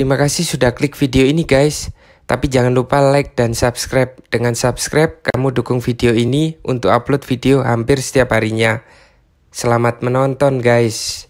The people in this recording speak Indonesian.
Terima kasih sudah klik video ini guys. Tapi jangan lupa like dan subscribe. Dengan subscribe, kamu dukung video ini untuk upload video hampir setiap harinya. Selamat menonton guys.